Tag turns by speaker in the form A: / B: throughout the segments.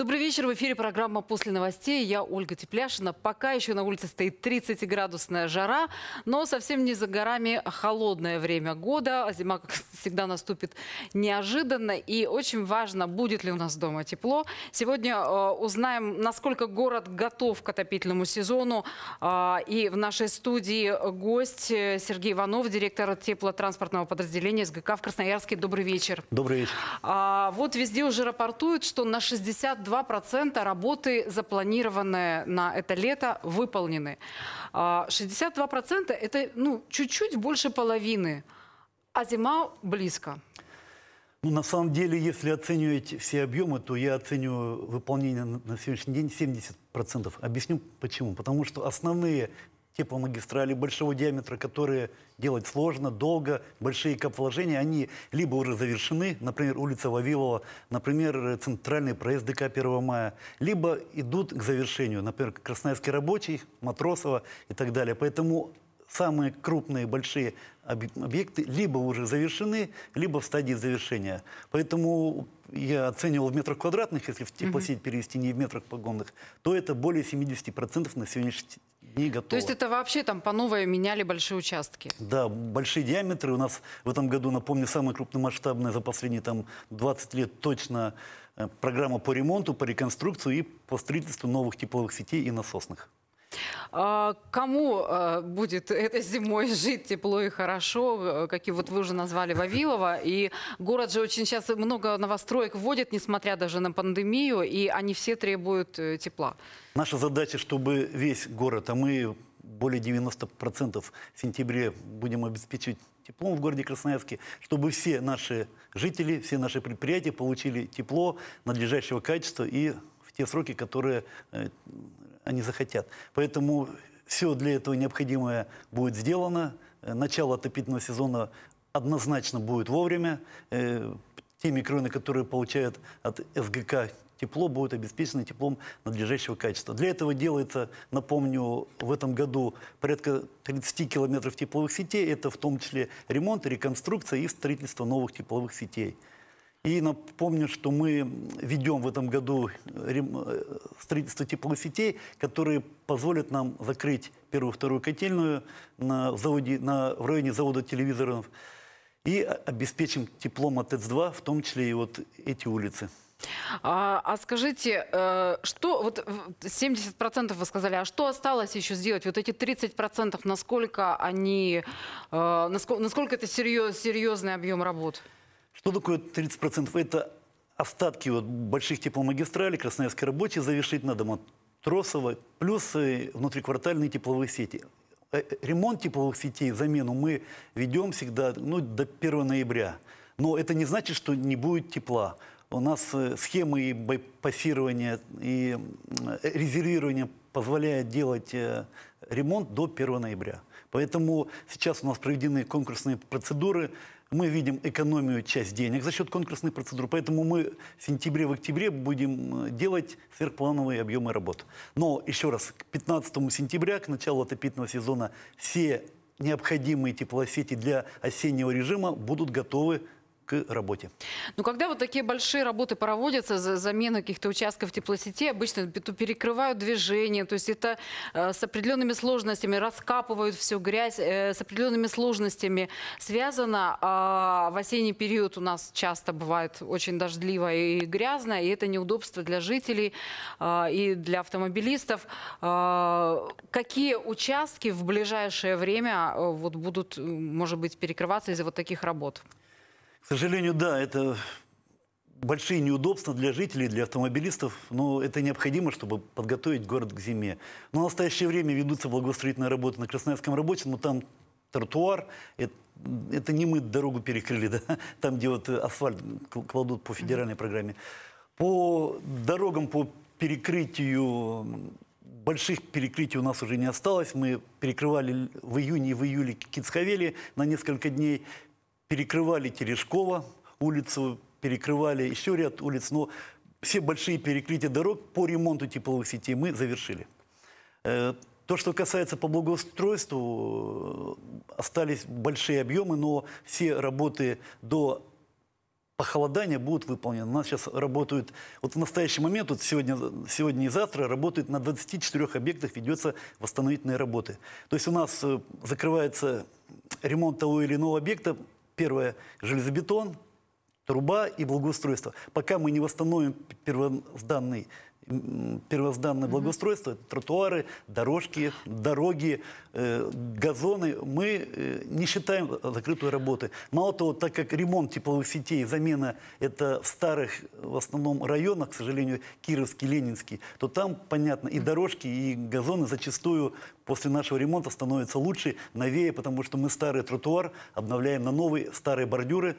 A: Добрый вечер. В эфире программа «После новостей». Я Ольга Тепляшина. Пока еще на улице стоит 30-градусная жара, но совсем не за горами холодное время года. А зима, как всегда, наступит неожиданно. И очень важно, будет ли у нас дома тепло. Сегодня э, узнаем, насколько город готов к отопительному сезону. Э, и в нашей студии гость э, Сергей Иванов, директор теплотранспортного подразделения СГК в Красноярске. Добрый вечер. Добрый вечер. А, вот везде уже рапортуют, что на 62 62% работы, запланированные на это лето, выполнены. 62% а, – это ну, чуть-чуть больше половины, а зима близко.
B: Ну, на самом деле, если оценивать все объемы, то я оцениваю выполнение на сегодняшний день 70%. Объясню почему. Потому что основные Типа магистрали большого диаметра, которые делать сложно, долго, большие капвложения, они либо уже завершены, например, улица Вавилова, например, центральный проезд ДК 1 мая, либо идут к завершению, например, Красноярский рабочий, Матросова и так далее. Поэтому самые крупные, большие объекты либо уже завершены, либо в стадии завершения. Поэтому я оценивал в метрах квадратных, если в теплосеть угу. перевести не в метрах погонных, то это более 70% на сегодняшний дней готово. То есть
A: это вообще там по новой меняли большие участки?
B: Да, большие диаметры. У нас в этом году, напомню, самая крупномасштабная за последние там 20 лет точно э, программа по ремонту, по реконструкции и по строительству новых тепловых сетей и насосных.
A: А, кому а, будет этой зимой жить тепло и хорошо? Э, какие вот вы уже назвали Вавилова. И город же очень сейчас много новостроек вводит, несмотря даже на пандемию, и они все требуют э, тепла.
B: Наша задача, чтобы весь город, а мы более 90% в сентябре будем обеспечивать теплом в городе Красноярске, чтобы все наши жители, все наши предприятия получили тепло надлежащего качества и те сроки, которые э, они захотят. Поэтому все для этого необходимое будет сделано. Э, начало отопительного сезона однозначно будет вовремя. Э, те микроны, которые получают от СГК тепло, будут обеспечены теплом надлежащего качества. Для этого делается, напомню, в этом году порядка 30 километров тепловых сетей. Это в том числе ремонт, реконструкция и строительство новых тепловых сетей. И напомню, что мы ведем в этом году э, строительство тепловых сетей, которые позволят нам закрыть первую, вторую котельную на заводе, на, в районе завода телевизоров и обеспечим теплом от ТЭЦ-2, в том числе и вот эти улицы.
A: А, а скажите, э, что вот 70% вы сказали, а что осталось еще сделать? Вот эти 30%, насколько они, э, насколько, насколько это серьез, серьезный объем работ?
B: Что такое 30%? Это остатки вот больших тепломагистралей, Красноярской рабочей завершить надо, Матросова, плюс э, внутриквартальные тепловые сети. Э, э, ремонт тепловых сетей, замену мы ведем всегда ну, до 1 ноября. Но это не значит, что не будет тепла. У нас схемы и байпассирования, и резервирования позволяют делать ремонт до 1 ноября. Поэтому сейчас у нас проведены конкурсные процедуры – мы видим экономию часть денег за счет конкурсной процедуры, поэтому мы в сентябре, октябре будем э, делать сверхплановые объемы работ. Но, еще раз, к 15 сентября, к началу отопительного сезона, все необходимые теплосети для осеннего режима будут готовы к работе.
A: Ну, когда вот такие большие работы проводятся, за замену каких-то участков теплосети, обычно перекрывают движение, то есть это э, с определенными сложностями, раскапывают всю грязь, э, с определенными сложностями связано. Э, в осенний период у нас часто бывает очень дождливо и грязно, и это неудобство для жителей э, и для автомобилистов. Э, какие участки в ближайшее время э, вот будут, может быть, перекрываться из-за вот таких работ?
B: К сожалению, да, это большие неудобства для жителей, для автомобилистов, но это необходимо, чтобы подготовить город к зиме. Но ну, а в настоящее время ведутся благоустроительные работы на Красноярском работе, но там тротуар, это, это не мы дорогу перекрыли, да? там, где вот асфальт кладут по федеральной программе. По дорогам, по перекрытию, больших перекрытий у нас уже не осталось. Мы перекрывали в июне и в июле Кицхавели на несколько дней перекрывали Терешкова улицу, перекрывали еще ряд улиц, но все большие перекрытия дорог по ремонту тепловых сетей мы завершили. Э, то, что касается по благоустройству, э, остались большие объемы, но все работы до похолодания будут выполнены. У нас сейчас работают, вот в настоящий момент, вот сегодня, сегодня и завтра, работают на 24 объектах, ведется восстановительные работы. То есть у нас э, закрывается ремонт того или иного объекта Первое – железобетон, труба и благоустройство. Пока мы не восстановим первозданный первозданное mm-hmm. благоустройство, тротуары, дорожки, дороги, э, газоны, мы э, не считаем закрытой работы. Мало того, так как ремонт тепловых сетей, замена это в старых, в основном районах, к сожалению, Кировский, Ленинский, то там, понятно, и дорожки, и газоны зачастую после нашего ремонта становятся лучше, новее, потому что мы старый тротуар обновляем на новый, старые бордюры,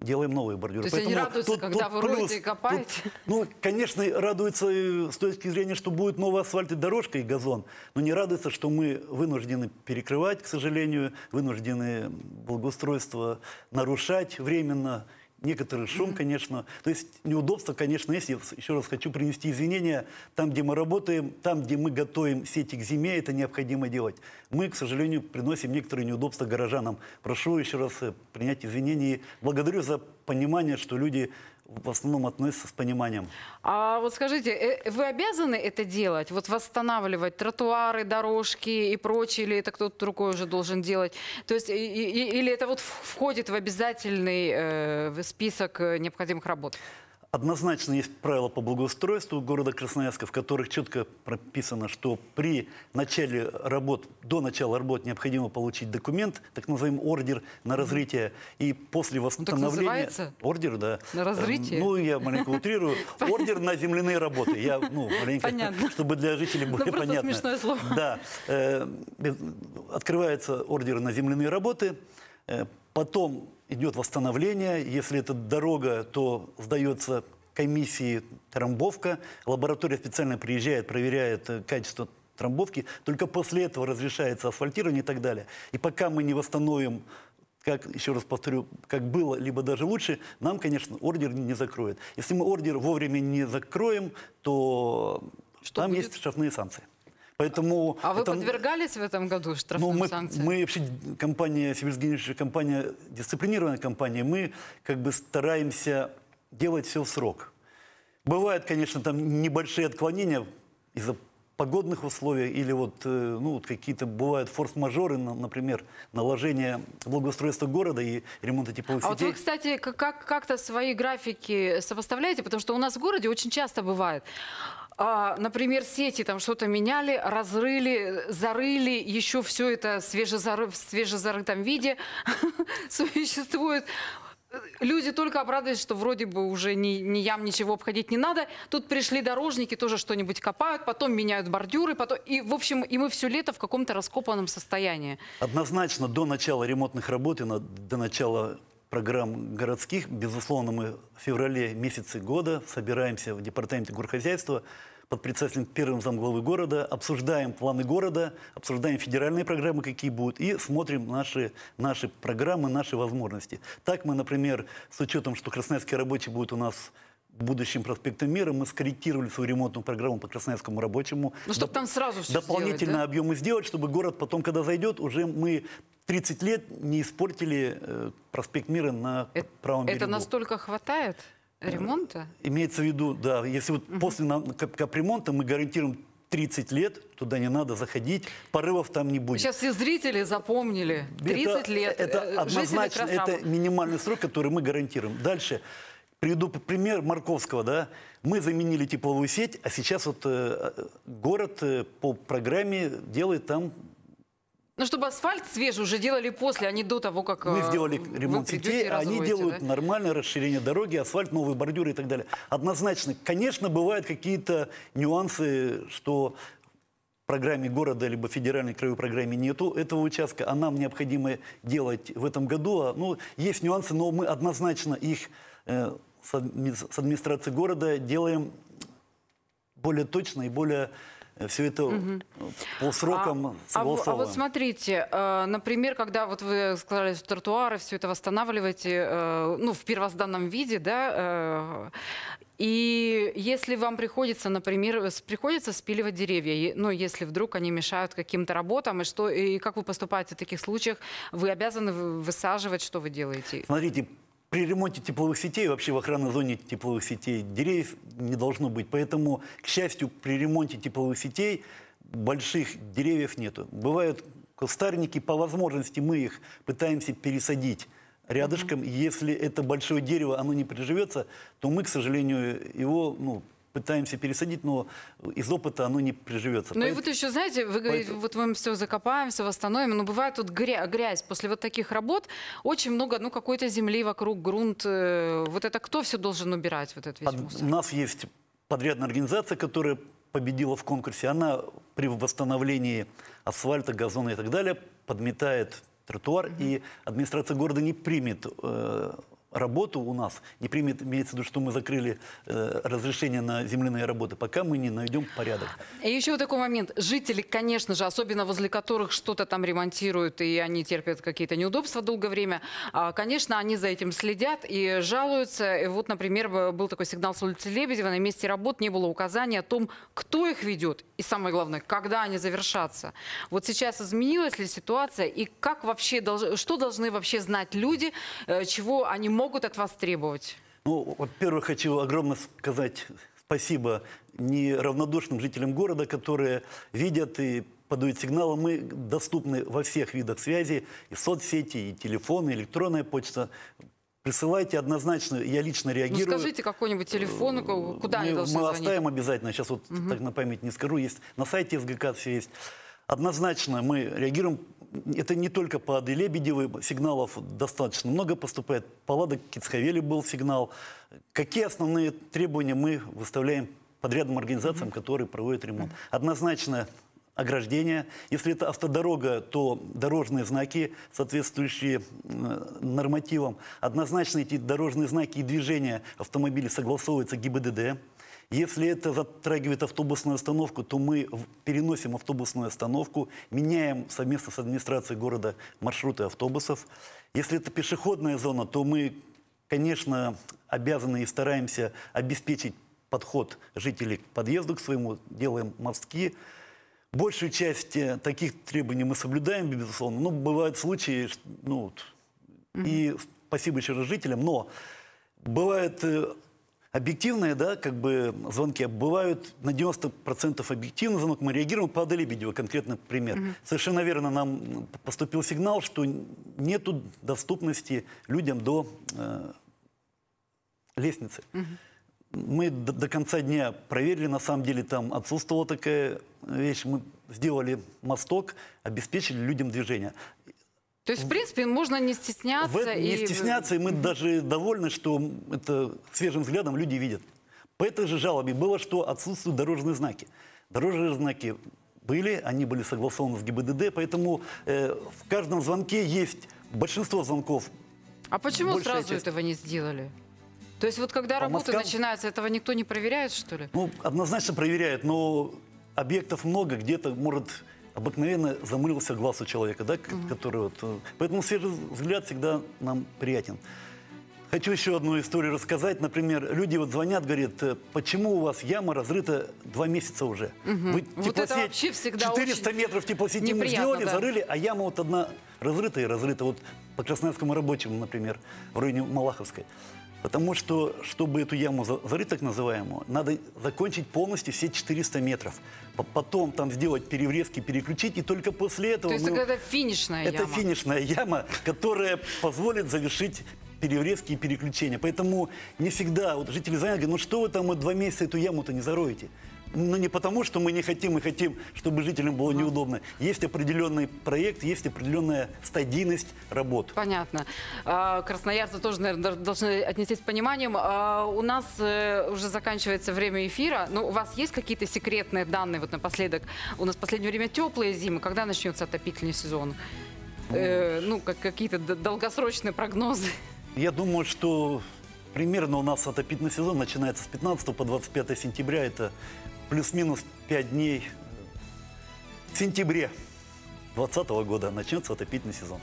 B: делаем новые бордюры. То есть Поэтому они радуются,
A: тут, когда тут вы плюс, роете и копаете? Тут,
B: ну, конечно, радуются э, с точки зрения, что будет новый асфальт и дорожка, и газон. Но не радуются, что мы вынуждены перекрывать, к сожалению, вынуждены благоустройство нарушать временно некоторый шум, конечно. То есть неудобства, конечно, есть. Я еще раз хочу принести извинения. Там, где мы работаем, там, где мы готовим сети к зиме, это необходимо делать. Мы, к сожалению, приносим некоторые неудобства горожанам. Прошу еще раз э, принять извинения и благодарю за понимание, что люди в основном относится с пониманием.
A: А вот скажите, э, вы обязаны это делать? Вот восстанавливать тротуары, дорожки и прочее, или это кто-то другой уже должен делать? То есть, и, и, или это вот входит в обязательный э, список э, необходимых
B: работ? Однозначно есть правила по благоустройству города Красноярска, в которых четко прописано, что при начале работ, до начала работ необходимо получить документ, так называемый ордер на разрытие, и после восстановления... Ну, так называется? Ордер, да. На эм, разрытие? ну, я маленько утрирую. Ордер на земляные работы. Я, ну, маленько, чтобы для жителей ну, было понятно. смешное слово. Да. Э, открывается ордер на земляные работы, э, потом идет восстановление. Если это дорога, то сдается комиссии трамбовка. Лаборатория специально приезжает, проверяет э, качество трамбовки. Только после этого разрешается асфальтирование и так далее. И пока мы не восстановим как, еще раз повторю, как было, либо даже лучше, нам, конечно, ордер не закроет. Если мы ордер вовремя не закроем, то что там будет? есть штрафные санкции. Поэтому а вы
A: подвергались в этом году штрафным
B: ну, мы, санкциям? Мы вообще, компания «Сибирская компания, дисциплинированная компания, мы как бы стараемся делать все в срок. Бывают, конечно, там небольшие отклонения из-за погодных условий или вот, э, ну, вот какие-то бывают форс-мажоры, например, наложение благоустройства города и ремонта тепловых а сетей. А вот вы,
A: кстати, как-то свои графики сопоставляете? Потому что у нас в городе очень часто бывает. А, например, сети там что-то меняли, разрыли, зарыли, еще все это свежезары, в свежезарытом виде существует. Люди только обрадовались, что вроде бы уже ни, ни ям ничего обходить не надо. Тут пришли дорожники, тоже что-нибудь копают, потом меняют бордюры. Потом... И, в общем, и мы все лето в каком-то раскопанном состоянии.
B: Однозначно, до начала ремонтных работ и на, до начала программ городских. Безусловно, мы в феврале месяце года собираемся в департаменте горхозяйства под председателем первым замглавы города, обсуждаем планы города, обсуждаем федеральные программы, какие будут, и смотрим наши, наши программы, наши возможности. Так мы, например, с учетом, что красноярские рабочие будут у нас будущим проспектом мира мы скорректировали свою ремонтную программу по Красноярскому рабочему. Ну, чтобы там сразу все Дополнительно сделать, да? объемы сделать, чтобы город потом, когда зайдет, уже мы 30 лет не испортили э, проспект Мира на э, это, правом берегу. Это
A: настолько хватает? Ремонта?
B: Имеется в виду, да. Если вот угу. после капремонта мы гарантируем 30 лет, туда не надо заходить, порывов там не будет. Сейчас
A: все зрители запомнили. 30 это, лет. Э, это однозначно, это
B: минимальный срок, который мы гарантируем. Дальше. Приведу пример Марковского, да. Мы заменили тепловую сеть, а сейчас вот э, город э, по программе делает там
A: ну, чтобы асфальт свежий уже делали после, а не до того, как Мы э, сделали ремонт сетей, а они делают да?
B: нормальное расширение дороги, асфальт, новые бордюры и так далее. Однозначно, конечно, бывают какие-то нюансы, что программе города, либо федеральной краевой программе нету этого участка, а нам необходимо делать в этом году. А, ну, есть нюансы, но мы однозначно их э, с администрацией города делаем более точно и более все это угу. по срокам а, А, а вот
A: смотрите, э, например, когда вот вы сказали, что тротуары, все это восстанавливаете, э, ну, в первозданном виде, да, э, и если вам приходится, например, приходится спиливать деревья, ну, если вдруг они мешают каким-то работам, и что, и как вы поступаете в таких случаях? Вы обязаны высаживать, что вы делаете?
B: Смотрите, при ремонте тепловых сетей, вообще в охранной зоне тепловых сетей деревьев не должно быть. Поэтому, к счастью, при ремонте тепловых сетей больших деревьев нету. Бывают кустарники, по возможности мы их пытаемся пересадить рядышком. Mm -hmm. Если это большое дерево, оно не приживется, то мы, к сожалению, его ну, пытаемся пересадить, но из опыта оно не приживется. Ну Поэтому... и вот
A: еще, знаете, вы говорите, Поэтому... вот мы все закопаемся, восстановим, но бывает тут грязь. После вот таких работ очень много, ну, какой-то земли вокруг, грунт. Э, вот это кто все должен убирать, вот этот весь Под... мусор? У нас
B: есть подрядная организация, которая победила в конкурсе. Она при восстановлении асфальта, газона и так далее подметает тротуар, mm и администрация города не примет э, работу у нас, не примет, имеется в виду, что мы закрыли э, разрешение на земляные работы, пока мы не найдем порядок.
A: И еще вот такой момент. Жители, конечно же, особенно возле которых что-то там ремонтируют, и они терпят какие-то неудобства долгое время, а, конечно, они за этим следят и жалуются. И вот, например, был такой сигнал с улицы Лебедева, на месте работ не было указания о том, кто их ведет, и самое главное, когда они завершатся. Вот сейчас изменилась ли ситуация, и как вообще, что должны вообще знать люди, э, чего они могут от вас требовать?
B: Ну, во-первых, хочу огромно сказать спасибо неравнодушным жителям города, которые видят и подают сигналы. Мы доступны во всех видах связи, и соцсети, и телефоны, и электронная почта. Присылайте однозначно, я лично ну, реагирую. Ну, скажите
A: какой-нибудь телефон, э, куда они должны Мы звонить? оставим
B: обязательно, сейчас вот угу. так на память не скажу, есть на сайте СГК все есть. Однозначно мы реагируем это не только по Ады Лебедевой, сигналов достаточно много поступает. По Лада Кицхавели был сигнал. Какие основные требования мы выставляем подрядным организациям, которые проводят ремонт? Однозначно ограждение. Если это автодорога, то дорожные знаки, соответствующие э, нормативам. Однозначно эти дорожные знаки и движения автомобилей согласовываются ГИБДД. Если это затрагивает автобусную остановку, то мы переносим автобусную остановку, меняем совместно с администрацией города маршруты автобусов. Если это пешеходная зона, то мы, конечно, обязаны и стараемся обеспечить подход жителей к подъезду к своему, делаем мостки. Большую часть э, таких требований мы соблюдаем, безусловно, но бывают случаи, ну, и спасибо еще раз жителям, но бывают э, Объективные, да, как бы звонки бывают на 90% объективный звонок. Мы реагируем по Аделибедеву, конкретный пример. Mm -hmm. Совершенно верно нам поступил сигнал, что нет доступности людям до э, лестницы. Mm -hmm. Мы до, до конца дня проверили, на самом деле там отсутствовала такая вещь. Мы сделали мосток, обеспечили людям движение.
A: То есть, в принципе, можно не стесняться. В и... Не стесняться,
B: и мы даже довольны, что это свежим взглядом люди видят. По этой же жалобе было, что отсутствуют дорожные знаки. Дорожные знаки были, они были согласованы с ГИБДД, поэтому э, в каждом звонке есть большинство звонков. А
A: почему сразу часть. этого не сделали? То есть вот когда По работа Москам... начинается, этого никто не проверяет, что ли?
B: Ну, однозначно проверяет, но объектов много, где-то, может, обыкновенно замылился глаз у человека, да, угу. который вот... Э, поэтому свежий взгляд всегда нам приятен. Хочу еще одну историю рассказать. Например, люди вот звонят, говорят, «Э, почему у вас яма разрыта два месяца уже? Угу. Вы вот это всегда 400 метров теплосети мы сделали, да. зарыли, а яма вот одна разрыта и разрыта. Вот по Красноярскому рабочему, например, в районе Малаховской. Потому что, чтобы эту яму зарыть, так называемую, надо закончить полностью все 400 метров. Потом там сделать переврезки, переключить, и только после этого... То есть мы... это
A: финишная это яма? Это
B: финишная яма, которая позволит завершить переврезки и переключения. Поэтому не всегда вот жители занят говорят, ну что вы там вот два месяца эту яму-то не зароете? Ну, не потому, что мы не хотим и хотим, чтобы жителям было неудобно. Есть определенный проект, есть определенная стадийность работ. Понятно.
A: А, красноярцы тоже, наверное, должны отнестись с пониманием. А, у нас э, уже заканчивается время эфира. Но ну, у вас есть какие-то секретные данные вот напоследок? У нас в последнее время теплые зимы. Когда начнется отопительный сезон? Э, ну, как, какие-то долгосрочные прогнозы?
B: Я думаю, что примерно у нас отопительный сезон начинается с 15 по 25 сентября. Это плюс-минус 5 дней в сентябре 2020 года начнется отопительный сезон.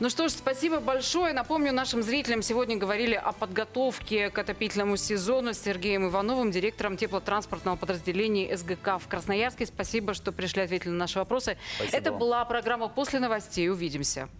A: Ну что ж, спасибо большое. Напомню нашим зрителям, сегодня говорили о подготовке к отопительному сезону с Сергеем Ивановым, директором теплотранспортного подразделения СГК в Красноярске. Спасибо, что пришли, ответили на наши вопросы. Спасибо Это была программа «После новостей». Увидимся.